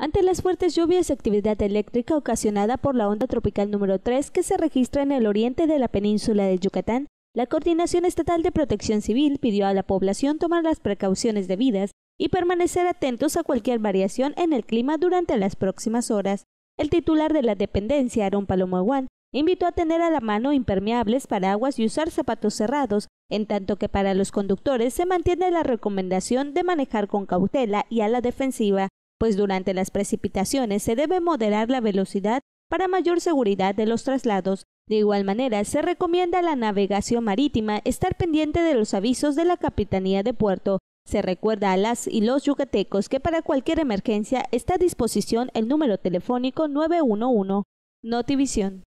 ante las fuertes lluvias y actividad eléctrica ocasionada por la onda tropical número 3 que se registra en el oriente de la península de Yucatán, la Coordinación Estatal de Protección Civil pidió a la población tomar las precauciones debidas y permanecer atentos a cualquier variación en el clima durante las próximas horas. El titular de la dependencia, Aaron Palomo Aguán, invitó a tener a la mano impermeables, paraguas y usar zapatos cerrados, en tanto que para los conductores se mantiene la recomendación de manejar con cautela y a la defensiva, pues durante las precipitaciones se debe moderar la velocidad para mayor seguridad de los traslados. De igual manera, se recomienda a la navegación marítima estar pendiente de los avisos de la Capitanía de Puerto. Se recuerda a las y los yucatecos que para cualquier emergencia está a disposición el número telefónico 911. Notivisión.